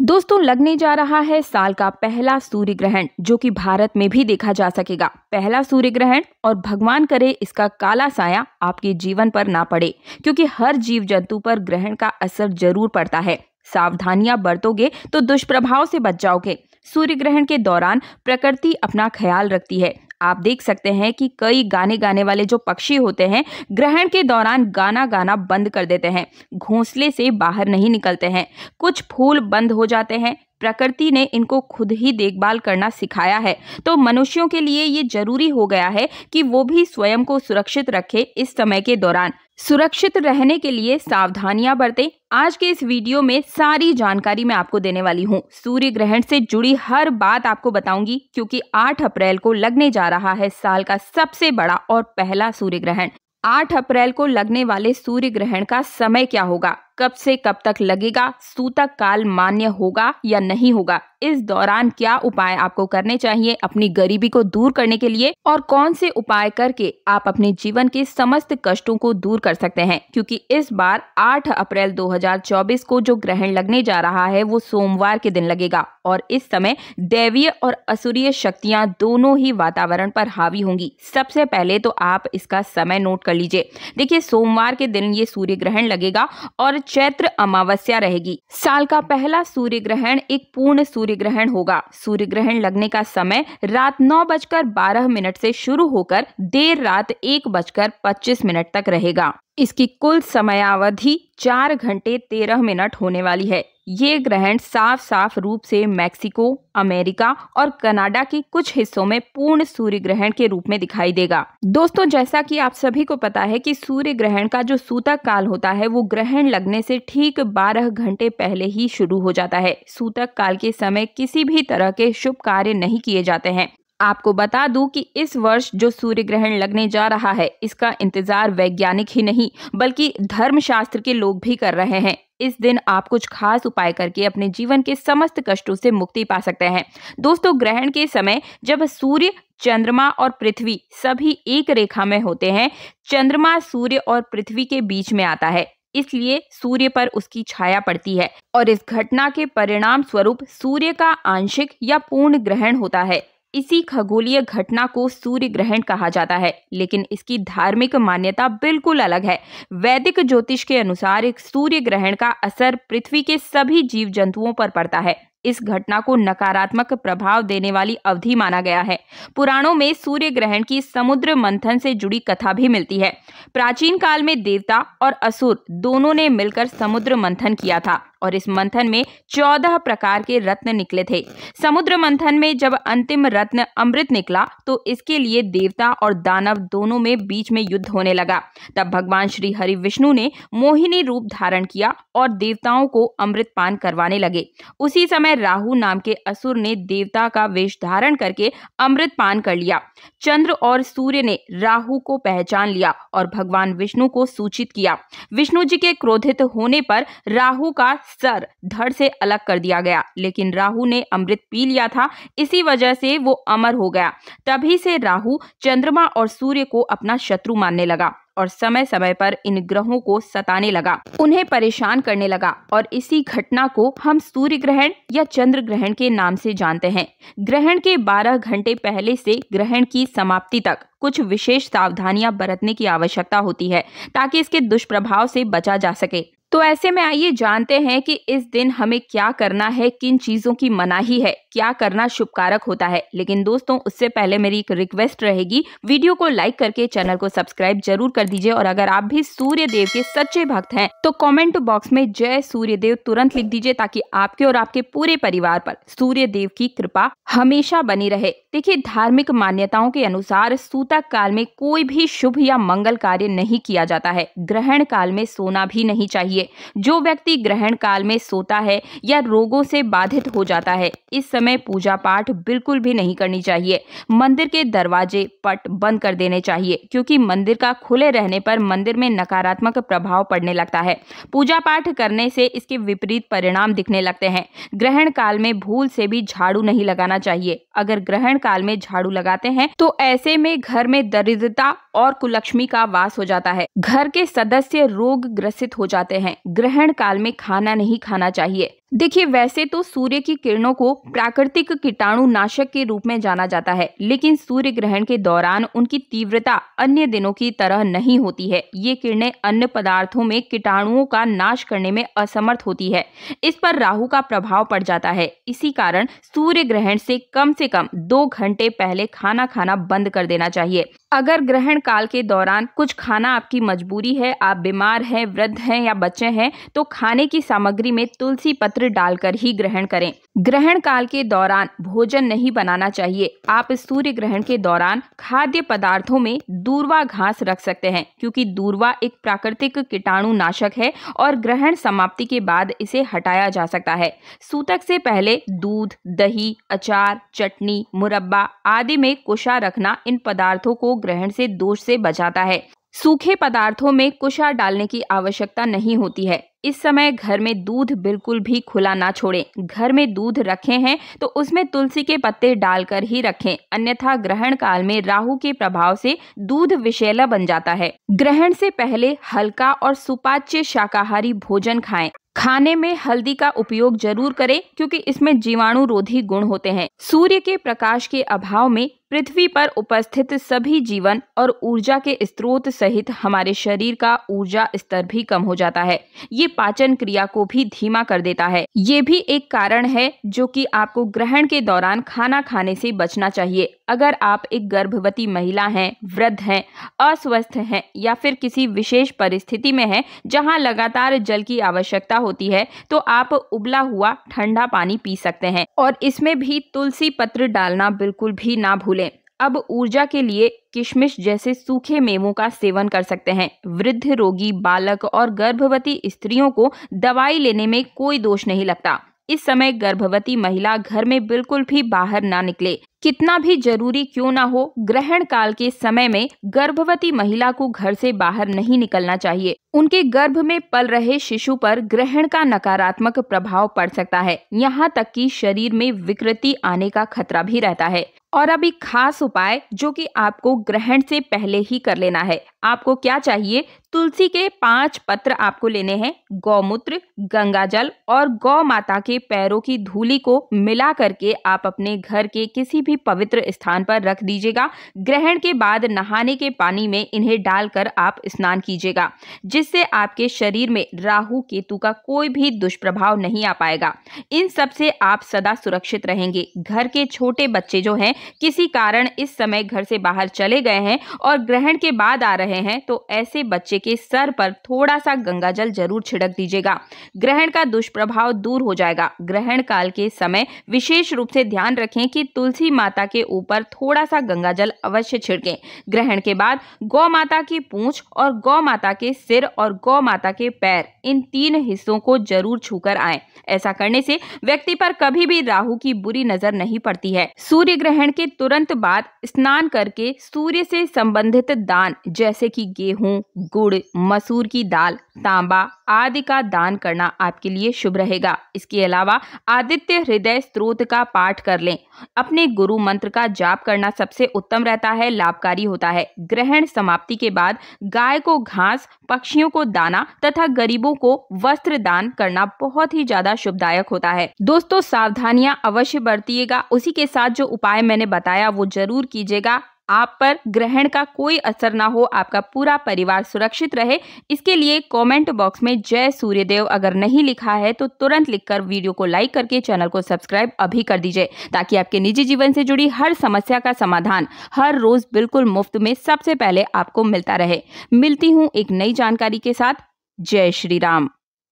दोस्तों लगने जा रहा है साल का पहला सूर्य ग्रहण जो कि भारत में भी देखा जा सकेगा पहला सूर्य ग्रहण और भगवान करे इसका काला साया आपके जीवन पर ना पड़े क्योंकि हर जीव जंतु पर ग्रहण का असर जरूर पड़ता है सावधानियां बरतोगे तो दुष्प्रभाव से बच जाओगे सूर्य ग्रहण के दौरान प्रकृति अपना ख्याल रखती है आप देख सकते हैं कि कई गाने गाने वाले जो पक्षी होते हैं ग्रहण के दौरान गाना गाना बंद कर देते हैं घोंसले से बाहर नहीं निकलते हैं कुछ फूल बंद हो जाते हैं प्रकृति ने इनको खुद ही देखभाल करना सिखाया है तो मनुष्यों के लिए ये जरूरी हो गया है कि वो भी स्वयं को सुरक्षित रखे इस समय के दौरान सुरक्षित रहने के लिए सावधानियां बरतें आज के इस वीडियो में सारी जानकारी मैं आपको देने वाली हूं सूर्य ग्रहण से जुड़ी हर बात आपको बताऊंगी क्योंकि 8 अप्रैल को लगने जा रहा है साल का सबसे बड़ा और पहला सूर्य ग्रहण 8 अप्रैल को लगने वाले सूर्य ग्रहण का समय क्या होगा कब से कब तक लगेगा सूतक काल मान्य होगा या नहीं होगा इस दौरान क्या उपाय आपको करने चाहिए अपनी गरीबी को दूर करने के लिए और कौन से उपाय करके आप अपने जीवन के समस्त कष्टों को दूर कर सकते हैं क्योंकि इस बार 8 अप्रैल 2024 को जो ग्रहण लगने जा रहा है वो सोमवार के दिन लगेगा और इस समय दैवीय और असुरीय शक्तियां दोनों ही वातावरण पर हावी होंगी सबसे पहले तो आप इसका समय नोट कर लीजिए देखिए सोमवार के दिन ये सूर्य ग्रहण लगेगा और चैत्र अमावस्या रहेगी साल का पहला सूर्य ग्रहण एक पूर्ण सूर्य ग्रहण होगा सूर्य ग्रहण लगने का समय रात नौ बजकर बारह मिनट से शुरू होकर देर रात एक बजकर पच्चीस मिनट तक रहेगा इसकी कुल समयावधि चार घंटे तेरह मिनट होने वाली है ये ग्रहण साफ साफ रूप से मैक्सिको अमेरिका और कनाडा के कुछ हिस्सों में पूर्ण सूर्य ग्रहण के रूप में दिखाई देगा दोस्तों जैसा कि आप सभी को पता है कि सूर्य ग्रहण का जो सूतक काल होता है वो ग्रहण लगने से ठीक 12 घंटे पहले ही शुरू हो जाता है सूतक काल के समय किसी भी तरह के शुभ कार्य नहीं किए जाते हैं आपको बता दूं कि इस वर्ष जो सूर्य ग्रहण लगने जा रहा है इसका इंतजार वैज्ञानिक ही नहीं बल्कि धर्मशास्त्र के लोग भी कर रहे हैं इस दिन आप कुछ खास उपाय करके अपने जीवन के समस्त कष्टों से मुक्ति पा सकते हैं दोस्तों ग्रहण के समय जब सूर्य चंद्रमा और पृथ्वी सभी एक रेखा में होते हैं चंद्रमा सूर्य और पृथ्वी के बीच में आता है इसलिए सूर्य पर उसकी छाया पड़ती है और इस घटना के परिणाम स्वरूप सूर्य का आंशिक या पूर्ण ग्रहण होता है इसी खगोलीय घटना को सूर्य ग्रहण कहा जाता है लेकिन इसकी धार्मिक मान्यता बिल्कुल अलग है वैदिक ज्योतिष के अनुसार सूर्य ग्रहण का असर पृथ्वी के सभी जीव जंतुओं पर पड़ता है इस घटना को नकारात्मक प्रभाव देने वाली अवधि माना गया है पुराणों में सूर्य ग्रहण की समुद्र मंथन से जुड़ी कथा भी मिलती है प्राचीन काल में देवता और असुर दोनों ने मिलकर समुद्र मंथन किया था और इस मंथन में चौदह प्रकार के रत्न निकले थे समुद्र मंथन में जब अंतिम रत्न अमृत निकला तो इसके लिए देवता और दानव दोनों में बीच में युद्ध होने लगा तब भगवान श्री हरि विष्णु ने मोहिनी रूप धारण किया और देवताओं को अमृत पान करवाने लगे उसी समय राहु नाम के असुर ने देवता का वेश धारण करके अमृत पान कर लिया चंद्र और सूर्य ने राहु को पहचान लिया और भगवान विष्णु को सूचित किया विष्णु जी के क्रोधित होने पर राहु का सर धड़ से अलग कर दिया गया लेकिन राहु ने अमृत पी लिया था इसी वजह से वो अमर हो गया तभी से राहु चंद्रमा और सूर्य को अपना शत्रु मानने लगा और समय समय पर इन ग्रहों को सताने लगा उन्हें परेशान करने लगा और इसी घटना को हम सूर्य ग्रहण या चंद्र ग्रहण के नाम से जानते हैं ग्रहण के 12 घंटे पहले से ग्रहण की समाप्ति तक कुछ विशेष सावधानियां बरतने की आवश्यकता होती है ताकि इसके दुष्प्रभाव से बचा जा सके तो ऐसे में आइए जानते हैं कि इस दिन हमें क्या करना है किन चीज़ों की मनाही है क्या करना शुभकारक होता है लेकिन दोस्तों उससे पहले मेरी एक रिक्वेस्ट रहेगी वीडियो को लाइक करके चैनल को सब्सक्राइब जरूर कर दीजिए और अगर आप भी सूर्य देव के सच्चे भक्त हैं तो कमेंट बॉक्स में जय सूर्य देव तुरंत लिख दीजिए ताकि आपके और आपके पूरे परिवार पर सूर्य देव की कृपा हमेशा बनी रहे देखिए धार्मिक मान्यताओं के अनुसार सूतक काल में कोई भी शुभ या मंगल कार्य नहीं किया जाता है ग्रहण काल में सोना भी नहीं चाहिए चाहिए जो व्यक्ति ग्रहण काल में सोता है या रोगों से बाधित हो जाता है इस समय पूजा पाठ बिल्कुल भी नहीं करनी चाहिए मंदिर के दरवाजे पट बंद कर देने चाहिए क्योंकि मंदिर का खुले रहने पर मंदिर में नकारात्मक प्रभाव पड़ने लगता है पूजा पाठ करने से इसके विपरीत परिणाम दिखने लगते हैं ग्रहण काल में भूल से भी झाड़ू नहीं लगाना चाहिए अगर ग्रहण काल में झाड़ू लगाते हैं तो ऐसे में घर में दरिद्रता और कुलक्ष्मी का वास हो जाता है घर के सदस्य रोग ग्रसित हो जाते हैं हैं ग्रहण काल में खाना नहीं खाना चाहिए देखिए वैसे तो सूर्य की किरणों को प्राकृतिक कीटाणु नाशक के रूप में जाना जाता है लेकिन सूर्य ग्रहण के दौरान उनकी तीव्रता अन्य दिनों की तरह नहीं होती है ये किरणें अन्य पदार्थों में कीटाणुओं का नाश करने में असमर्थ होती है इस पर राहु का प्रभाव पड़ जाता है इसी कारण सूर्य ग्रहण से कम से कम दो घंटे पहले खाना खाना बंद कर देना चाहिए अगर ग्रहण काल के दौरान कुछ खाना आपकी मजबूरी है आप बीमार हैं वृद्ध हैं या बच्चे हैं तो खाने की सामग्री में तुलसी पत्र पात्र डालकर ही ग्रहण करें ग्रहण काल के दौरान भोजन नहीं बनाना चाहिए आप सूर्य ग्रहण के दौरान खाद्य पदार्थों में दूरवा घास रख सकते हैं क्योंकि दूरवा एक प्राकृतिक कीटाणु नाशक है और ग्रहण समाप्ति के बाद इसे हटाया जा सकता है सूतक से पहले दूध दही अचार चटनी मुरब्बा आदि में कोशा रखना इन पदार्थों को ग्रहण से दोष से बचाता है सूखे पदार्थों में कुशा डालने की आवश्यकता नहीं होती है इस समय घर में दूध बिल्कुल भी खुला ना छोड़ें घर में दूध रखे हैं तो उसमें तुलसी के पत्ते डालकर ही रखें अन्यथा ग्रहण काल में राहु के प्रभाव से दूध विषैला बन जाता है ग्रहण से पहले हल्का और सुपाच्य शाकाहारी भोजन खाएं खाने में हल्दी का उपयोग जरूर करें क्योंकि इसमें जीवाणु रोधी गुण होते हैं सूर्य के प्रकाश के अभाव में पृथ्वी पर उपस्थित सभी जीवन और ऊर्जा के स्रोत सहित हमारे शरीर का ऊर्जा स्तर भी कम हो जाता है ये पाचन क्रिया को भी धीमा कर देता है ये भी एक कारण है जो कि आपको ग्रहण के दौरान खाना खाने से बचना चाहिए अगर आप एक गर्भवती महिला हैं वृद्ध हैं अस्वस्थ हैं या फिर किसी विशेष परिस्थिति में हैं जहां लगातार जल की आवश्यकता होती है तो आप उबला हुआ ठंडा पानी पी सकते हैं और इसमें भी तुलसी पत्र डालना बिल्कुल भी ना भूलें अब ऊर्जा के लिए किशमिश जैसे सूखे मेवों का सेवन कर सकते हैं वृद्ध रोगी बालक और गर्भवती स्त्रियों को दवाई लेने में कोई दोष नहीं लगता इस समय गर्भवती महिला घर में बिल्कुल भी बाहर ना निकले कितना भी जरूरी क्यों ना हो ग्रहण काल के समय में गर्भवती महिला को घर से बाहर नहीं निकलना चाहिए उनके गर्भ में पल रहे शिशु पर ग्रहण का नकारात्मक प्रभाव पड़ सकता है यहाँ तक कि शरीर में विकृति आने का खतरा भी रहता है और अब एक खास उपाय जो कि आपको ग्रहण से पहले ही कर लेना है आपको क्या चाहिए तुलसी के पांच पत्र आपको लेने हैं गौमूत्र गंगा जल और गौ माता के पैरों की धूली को मिला करके आप अपने घर के किसी भी भी पवित्र स्थान पर रख दीजिएगा ग्रहण के बाद नहाने के पानी में इन्हें डालकर आप स्नान कीजिएगा जिससे आपके शरीर में राहु केतु का कोई भी दुष्प्रभाव नहीं आ पाएगा इन सब से आप सदा सुरक्षित रहेंगे घर के छोटे बच्चे जो हैं किसी कारण इस समय घर से बाहर चले गए हैं और ग्रहण के बाद आ रहे हैं तो ऐसे बच्चे के सर पर थोड़ा सा गंगा जरूर छिड़क दीजिएगा ग्रहण का दुष्प्रभाव दूर हो जाएगा ग्रहण काल के समय विशेष रूप से ध्यान रखें कि तुलसी माता के ऊपर थोड़ा सा गंगा जल अवश्य छिड़कें ग्रहण के बाद गौ माता की पूंछ और गौ माता के सिर और गौ माता के पैर इन तीन हिस्सों को जरूर छूकर आए ऐसा करने से व्यक्ति पर कभी भी राहु की बुरी नजर नहीं पड़ती है सूर्य ग्रहण के तुरंत बाद स्नान करके सूर्य से संबंधित दान जैसे कि गेहूं गुड़ मसूर की दाल तांबा आदि का दान करना आपके लिए शुभ रहेगा इसके अलावा आदित्य हृदय स्त्रोत का पाठ कर लें अपने गुरु गुरु मंत्र का जाप करना सबसे उत्तम रहता है लाभकारी होता है ग्रहण समाप्ति के बाद गाय को घास पक्षियों को दाना तथा गरीबों को वस्त्र दान करना बहुत ही ज्यादा शुभदायक होता है दोस्तों सावधानियां अवश्य बरतिएगा उसी के साथ जो उपाय मैंने बताया वो जरूर कीजिएगा आप पर ग्रहण का कोई असर ना हो आपका पूरा परिवार सुरक्षित रहे इसके लिए कमेंट बॉक्स में जय सूर्यदेव अगर नहीं लिखा है तो तुरंत लिखकर वीडियो को लाइक करके चैनल को सब्सक्राइब अभी कर दीजिए ताकि आपके निजी जीवन से जुड़ी हर समस्या का समाधान हर रोज बिल्कुल मुफ्त में सबसे पहले आपको मिलता रहे मिलती हूँ एक नई जानकारी के साथ जय श्री राम